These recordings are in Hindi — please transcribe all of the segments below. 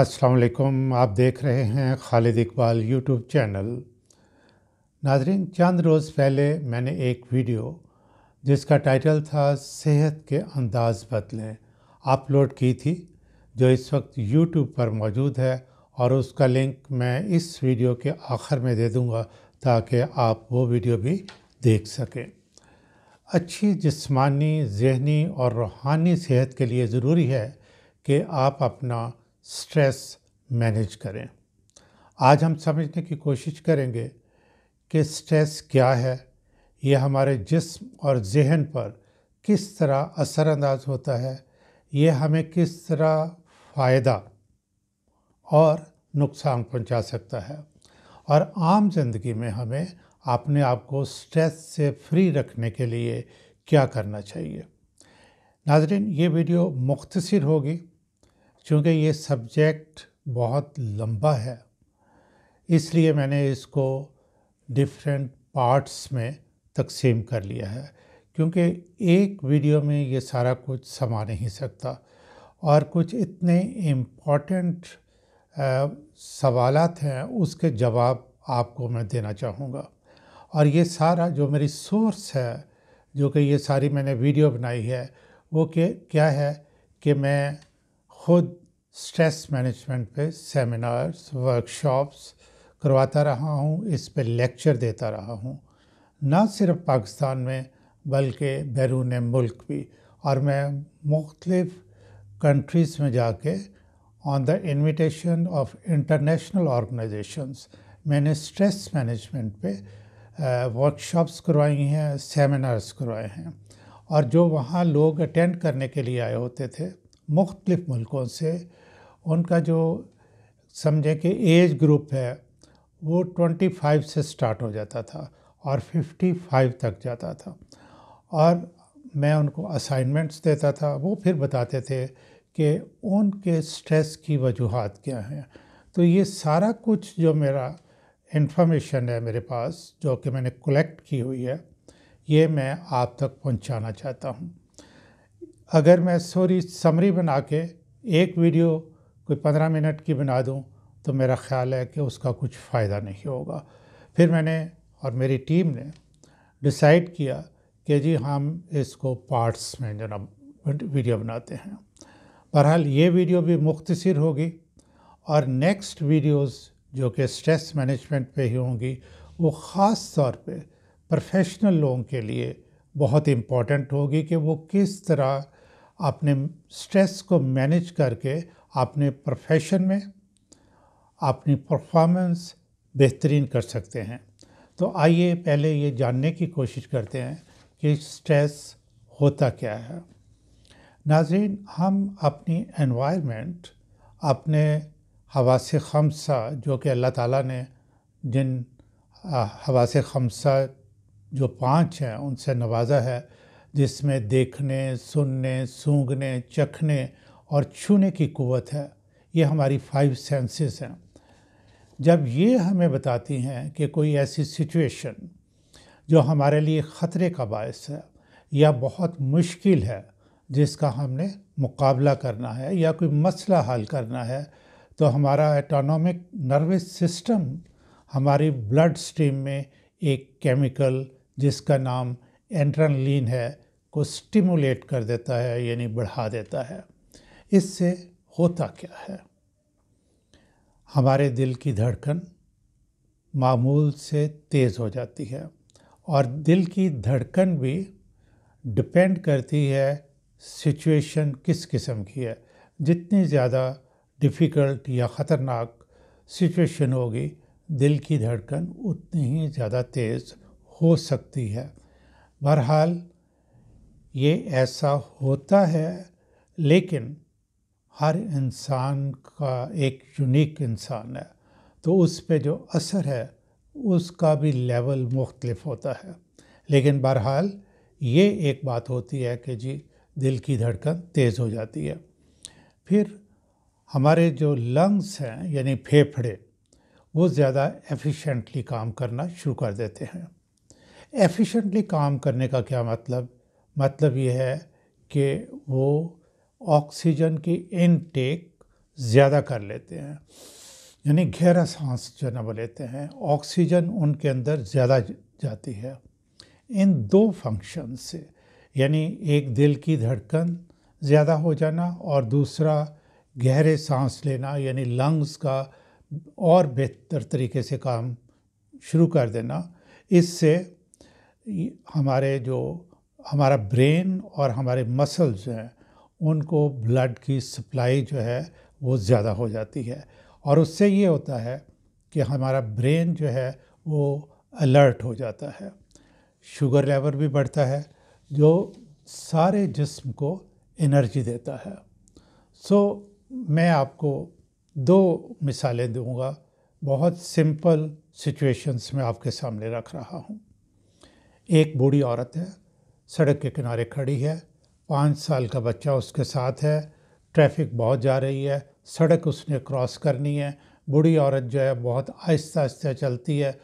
असलकम आप देख रहे हैं खालिद इकबाल यूट्यूब चैनल नाजरीन चंद रोज़ पहले मैंने एक वीडियो जिसका टाइटल था सेहत के अंदाज बदलें अपलोड की थी जो इस वक्त यूट्यूब पर मौजूद है और उसका लिंक मैं इस वीडियो के आखिर में दे दूँगा ताकि आप वो वीडियो भी देख सकें अच्छी जिस्मानी जहनी और रूहानी सेहत के लिए ज़रूरी है कि आप अपना स्ट्रेस मैनेज करें आज हम समझने की कोशिश करेंगे कि स्ट्रेस क्या है ये हमारे जिस्म और जहन पर किस तरह असरानंदाज होता है ये हमें किस तरह फ़ायदा और नुकसान पहुंचा सकता है और आम जिंदगी में हमें अपने आप को स्ट्रेस से फ्री रखने के लिए क्या करना चाहिए नाजरीन ये वीडियो मुख्तसर होगी चूँकि ये सब्जेक्ट बहुत लंबा है इसलिए मैंने इसको डिफरेंट पार्ट्स में तकसीम कर लिया है क्योंकि एक वीडियो में ये सारा कुछ समा नहीं सकता और कुछ इतने इम्पॉर्टेंट सवाल हैं उसके जवाब आपको मैं देना चाहूँगा और ये सारा जो मेरी सोर्स है जो कि ये सारी मैंने वीडियो बनाई है वो के क्या है कि मैं खुद स्ट्रेस मैनेजमेंट पे सेमिनार्स वर्कशॉप्स करवाता रहा हूँ इस पे लेक्चर देता रहा हूँ ना सिर्फ पाकिस्तान में बल्कि बैरून मुल्क भी और मैं मुख्तलिफ़ कंट्रीज़ में जाके on the invitation of international organizations मैंने स्ट्रेस मैनेजमेंट पे वर्कशॉप्स करवाई हैं सेमिनार्स करवाए हैं और जो वहाँ लोग अटेंड करने के लिए आए होते थे मुख्तलिफ़ मुल्कों से उनका जो समझें कि एज ग्रुप है वो ट्वेंटी फाइव से स्टार्ट हो जाता था और फिफ्टी फाइव तक जाता था और मैं उनको असाइनमेंट्स देता था वो फिर बताते थे कि उनके स्ट्रेस की वजूहत क्या हैं तो ये सारा कुछ जो मेरा इन्फॉर्मेशन है मेरे पास जो कि मैंने कलेक्ट की हुई है ये मैं आप तक पहुंचाना चाहता हूं अगर मैं सॉरी समरी बना के एक वीडियो कोई पंद्रह मिनट की बना दूं तो मेरा ख्याल है कि उसका कुछ फ़ायदा नहीं होगा फिर मैंने और मेरी टीम ने डिसाइड किया कि जी हम इसको पार्ट्स में जो वीडियो बनाते हैं बहरहाल ये वीडियो भी मुख्तर होगी और नेक्स्ट वीडियोस जो कि स्ट्रेस मैनेजमेंट पे ही होंगी वो ख़ास तौर पे प्रोफेशनल लोगों के लिए बहुत इम्पॉर्टेंट होगी कि वो किस तरह अपने स्ट्रेस को मैनेज करके अपने प्रोफेशन में अपनी परफॉर्मेंस बेहतरीन कर सकते हैं तो आइए पहले ये जानने की कोशिश करते हैं कि स्ट्रेस होता क्या है नाजरीन हम अपनी एनवायरनमेंट अपने हवा से खमसा जो कि अल्लाह ताला ने जिन हवा से खमसा जो पाँच हैं उनसे नवाजा है जिसमें देखने सुनने सूंघने चखने और छूने की कुवत है ये हमारी फाइव सेंसेस हैं जब ये हमें बताती हैं कि कोई ऐसी सिचुएशन जो हमारे लिए ख़तरे का बायस है या बहुत मुश्किल है जिसका हमने मुकाबला करना है या कोई मसला हल करना है तो हमारा एटोनॉमिक नर्वस सिस्टम हमारी ब्लड स्ट्रीम में एक केमिकल जिसका नाम एंट्रनलिन है को स्टिमुलेट कर देता है यानी बढ़ा देता है इससे होता क्या है हमारे दिल की धड़कन मामूल से तेज़ हो जाती है और दिल की धड़कन भी डिपेंड करती है सिचुएशन किस किस्म की है जितनी ज़्यादा डिफ़िकल्ट या ख़तरनाक सिचुएशन होगी दिल की धड़कन उतनी ही ज़्यादा तेज़ हो सकती है बहरहाल ये ऐसा होता है लेकिन हर इंसान का एक यूनिक इंसान है तो उस पर जो असर है उसका भी लेवल मुख्तलफ होता है लेकिन बहरहाल ये एक बात होती है कि जी दिल की धड़कन तेज़ हो जाती है फिर हमारे जो लंग्स हैं यानी फेफड़े वो ज़्यादा एफिशिएंटली काम करना शुरू कर देते हैं एफिशिएंटली काम करने का क्या मतलब मतलब ये है कि वो ऑक्सीजन की इनटेक ज़्यादा कर लेते हैं यानी गहरा सांस जो है ना वो लेते हैं ऑक्सीजन उनके अंदर ज़्यादा जाती है इन दो फंक्शन से यानी एक दिल की धड़कन ज़्यादा हो जाना और दूसरा गहरे सांस लेना यानी लंग्स का और बेहतर तरीके से काम शुरू कर देना इससे हमारे जो हमारा ब्रेन और हमारे मसल्स जो हैं उनको ब्लड की सप्लाई जो है वो ज़्यादा हो जाती है और उससे ये होता है कि हमारा ब्रेन जो है वो अलर्ट हो जाता है शुगर लेवल भी बढ़ता है जो सारे जिस्म को एनर्जी देता है सो so, मैं आपको दो मिसालें दूंगा बहुत सिंपल सिचुएशंस में आपके सामने रख रहा हूँ एक बूढ़ी औरत है सड़क के किनारे खड़ी है पाँच साल का बच्चा उसके साथ है ट्रैफिक बहुत जा रही है सड़क उसने क्रॉस करनी है बूढ़ी औरत जो है बहुत आहिस्ता आहिस्ता चलती है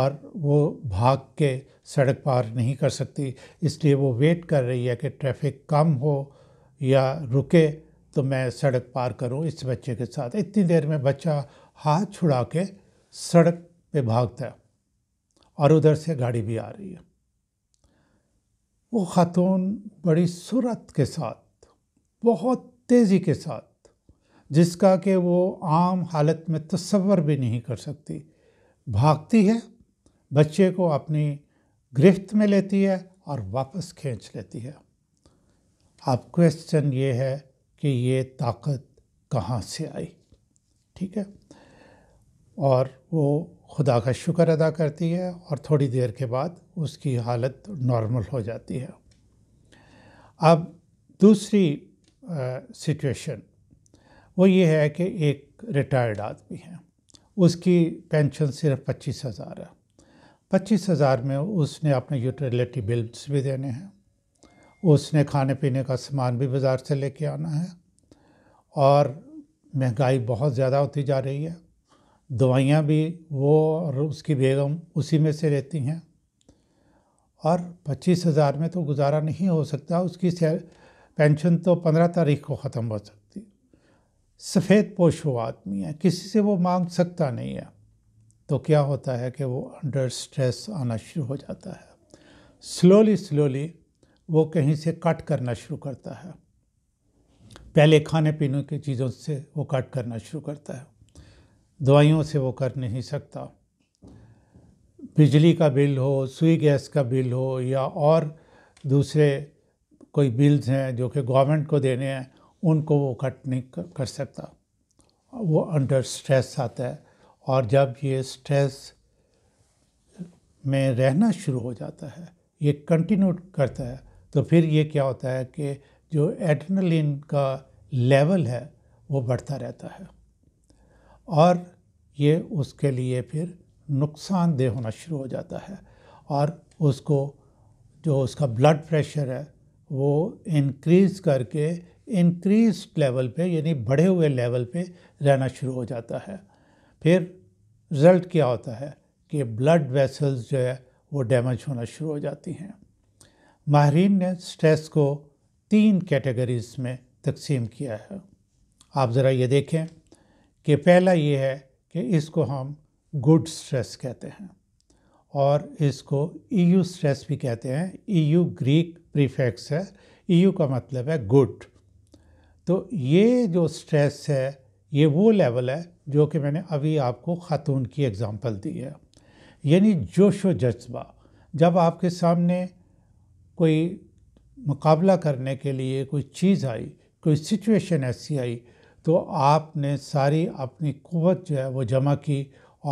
और वो भाग के सड़क पार नहीं कर सकती इसलिए वो वेट कर रही है कि ट्रैफिक कम हो या रुके तो मैं सड़क पार करूं इस बच्चे के साथ इतनी देर में बच्चा हाथ छुड़ा के सड़क पे भागता है और उधर से गाड़ी भी आ रही है वो ख़ातून बड़ी सुरत के साथ बहुत तेज़ी के साथ जिसका कि वो आम हालत में तस्वर भी नहीं कर सकती भागती है बच्चे को अपनी गिरफ्त में लेती है और वापस खींच लेती है अब क्वेश्चन ये है कि ये ताकत कहाँ से आई ठीक है और वो खुदा का शुक्र अदा करती है और थोड़ी देर के बाद उसकी हालत नॉर्मल हो जाती है अब दूसरी सिचुएशन वो ये है कि एक रिटायर्ड आदमी है उसकी पेंशन सिर्फ पच्चीस हज़ार है पच्चीस हज़ार में उसने अपने यूटिलिटी बिल्स भी देने हैं उसने खाने पीने का सामान भी बाज़ार से लेके आना है और महंगाई बहुत ज़्यादा होती जा रही है दवाइयाँ भी वो और उसकी बेगम उसी में से रहती हैं और पच्चीस हज़ार में तो गुजारा नहीं हो सकता उसकी पेंशन तो पंद्रह तारीख को ख़त्म हो सकती सफ़ेद पोश वो आदमी है किसी से वो मांग सकता नहीं है तो क्या होता है कि वो अंडर स्ट्रेस आना शुरू हो जाता है स्लोली स्लोली वो कहीं से कट करना शुरू करता है पहले खाने पीने की चीज़ों से वो कट करना शुरू करता है दवाइयों से वो कर नहीं सकता बिजली का बिल हो सुई गैस का बिल हो या और दूसरे कोई बिल्स हैं जो कि गवर्नमेंट को देने हैं उनको वो कट नहीं कर, सकता वो अंडर स्ट्रेस आता है और जब ये स्ट्रेस में रहना शुरू हो जाता है ये कंटिन्यू करता है तो फिर ये क्या होता है कि जो एडनलिन का लेवल है वो बढ़ता रहता है और ये उसके लिए फिर नुकसानदेह होना शुरू हो जाता है और उसको जो उसका ब्लड प्रेशर है वो इनक्रीज़ करके इंक्रीज लेवल पे यानी बढ़े हुए लेवल पे रहना शुरू हो जाता है फिर रिज़ल्ट क्या होता है कि ब्लड वेसल्स जो है वो डैमेज होना शुरू हो जाती हैं माहरीन ने स्ट्रेस को तीन कैटेगरीज़ में तकसीम किया है आप ज़रा ये देखें कि पहला ये है कि इसको हम गुड स्ट्रेस कहते हैं और इसको ईयू स्ट्रेस भी कहते हैं ईयू ग्रीक प्रीफेक्स है ईयू का मतलब है गुड तो ये जो स्ट्रेस है ये वो लेवल है जो कि मैंने अभी आपको ख़ातून की एग्ज़ाम्पल दी है यानी जोश व जज्बा जब आपके सामने कोई मुकाबला करने के लिए कोई चीज़ आई कोई सिचुएशन ऐसी आई तो आपने सारी अपनी कुत जो है वो जमा की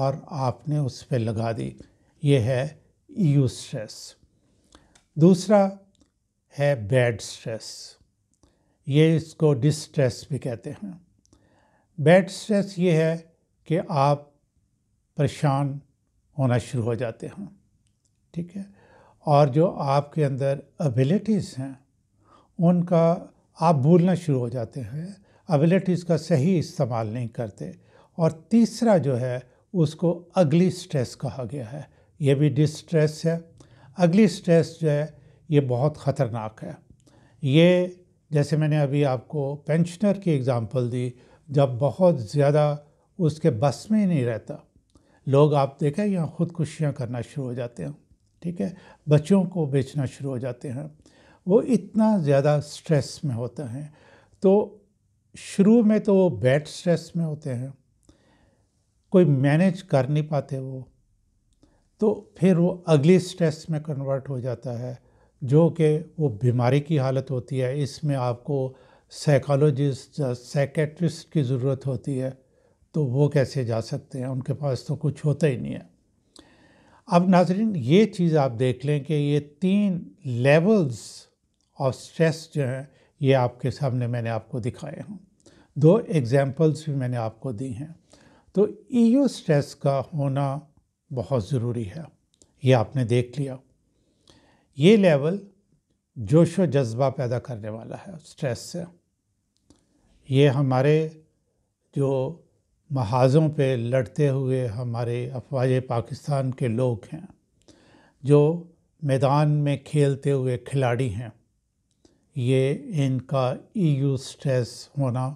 और आपने उस पर लगा दी ये है यू स्ट्रेस दूसरा है बैड स्ट्रेस ये इसको डिस्ट्रेस भी कहते हैं बैड स्ट्रेस ये है कि आप परेशान होना शुरू हो जाते हैं ठीक है और जो आपके अंदर एबिलिटीज़ हैं उनका आप भूलना शुरू हो जाते हैं एबिलिटीज़ का सही इस्तेमाल नहीं करते और तीसरा जो है उसको अगली स्ट्रेस कहा गया है ये भी डिस्ट्रेस है अगली स्ट्रेस जो है ये बहुत ख़तरनाक है ये जैसे मैंने अभी आपको पेंशनर की एग्ज़ाम्पल दी जब बहुत ज़्यादा उसके बस में ही नहीं रहता लोग आप देखें यहाँ ख़ुदकुशियाँ करना शुरू हो जाते हैं ठीक है बच्चों को बेचना शुरू हो जाते हैं वो इतना ज़्यादा स्ट्रेस में होते हैं तो शुरू में तो वो बैड स्ट्रेस में होते हैं कोई मैनेज कर नहीं पाते वो तो फिर वो अगली स्ट्रेस में कन्वर्ट हो जाता है जो कि वो बीमारी की हालत होती है इसमें आपको साइकोलॉजिस्ट साइकेट्रिस्ट की ज़रूरत होती है तो वो कैसे जा सकते हैं उनके पास तो कुछ होता ही नहीं है अब नाजरीन ये चीज़ आप देख लें कि ये तीन लेवल्स ऑफ स्ट्रेस जो हैं ये आपके सामने मैंने आपको दिखाए हैं दो एग्ज़ाम्पल्स भी मैंने आपको दी हैं तो यू स्ट्रेस का होना बहुत ज़रूरी है ये आपने देख लिया ये लेवल जोश व जज्बा पैदा करने वाला है स्ट्रेस से ये हमारे जो महाजों पे लड़ते हुए हमारे अफवाज पाकिस्तान के लोग हैं जो मैदान में खेलते हुए खिलाड़ी हैं ये इनका ईयू स्ट्रेस होना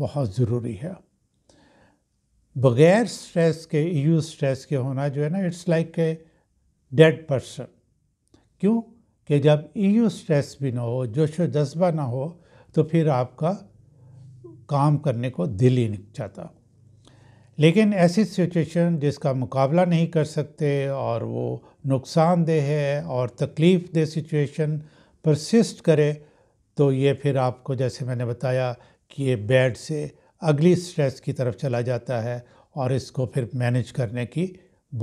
बहुत ज़रूरी है बगैर स्ट्रेस के यू स्ट्रेस के होना जो है ना it's like a dead person क्यों कि जब यू स्ट्रेस भी ना हो जोश जज्बा ना हो तो फिर आपका काम करने को दिल ही नहीं चाहता लेकिन ऐसी सिचुएशन जिसका मुकाबला नहीं कर सकते और वो नुकसानदेह है और तकलीफ़ दे सिचुएशन परसिस्ट करे तो ये फिर आपको जैसे मैंने बताया किए बेड से अगली स्ट्रेस की तरफ चला जाता है और इसको फिर मैनेज करने की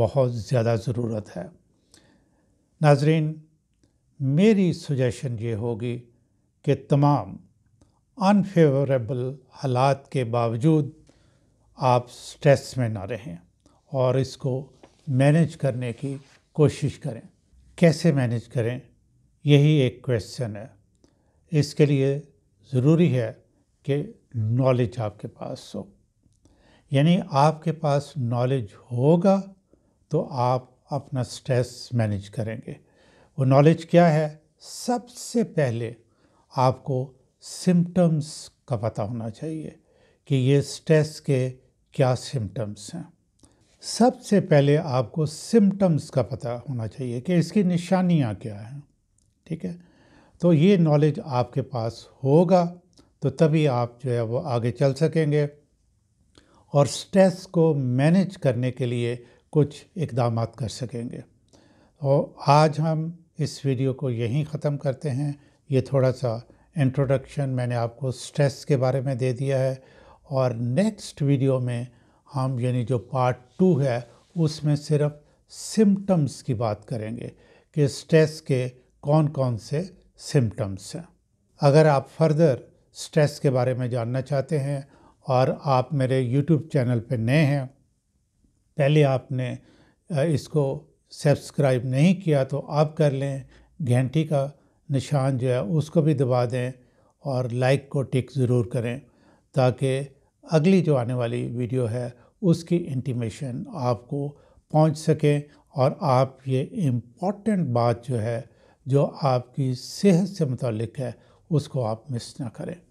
बहुत ज़्यादा ज़रूरत है नाजरीन मेरी सुजेशन ये होगी कि तमाम अनफेवरेबल हालात के बावजूद आप स्ट्रेस में ना रहें और इसको मैनेज करने की कोशिश करें कैसे मैनेज करें यही एक क्वेश्चन है इसके लिए ज़रूरी है के नॉलेज आपके पास हो यानी आपके पास नॉलेज होगा तो आप अपना स्ट्रेस मैनेज करेंगे वो नॉलेज क्या है सबसे पहले आपको सिम्टम्स का पता होना चाहिए कि ये स्ट्रेस के क्या सिम्टम्स हैं सबसे पहले आपको सिम्टम्स का पता होना चाहिए कि इसकी निशानियाँ क्या हैं ठीक है तो ये नॉलेज आपके पास होगा तो तभी आप जो है वो आगे चल सकेंगे और स्ट्रेस को मैनेज करने के लिए कुछ इकदाम कर सकेंगे और आज हम इस वीडियो को यहीं ख़त्म करते हैं ये थोड़ा सा इंट्रोडक्शन मैंने आपको स्ट्रेस के बारे में दे दिया है और नेक्स्ट वीडियो में हम यानी जो पार्ट टू है उसमें सिर्फ सिम्टम्स की बात करेंगे कि स्ट्रेस के कौन कौन से सिम्टम्स हैं अगर आप फर्दर स्ट्रेस के बारे में जानना चाहते हैं और आप मेरे यूट्यूब चैनल पर नए हैं पहले आपने इसको सब्सक्राइब नहीं किया तो आप कर लें घंटी का निशान जो है उसको भी दबा दें और लाइक को टिक ज़रूर करें ताकि अगली जो आने वाली वीडियो है उसकी इंटीमेशन आपको पहुंच सके और आप ये इम्पॉर्टेंट बात जो है जो आपकी सेहत से मुतलिक है उसको आप मिस ना करें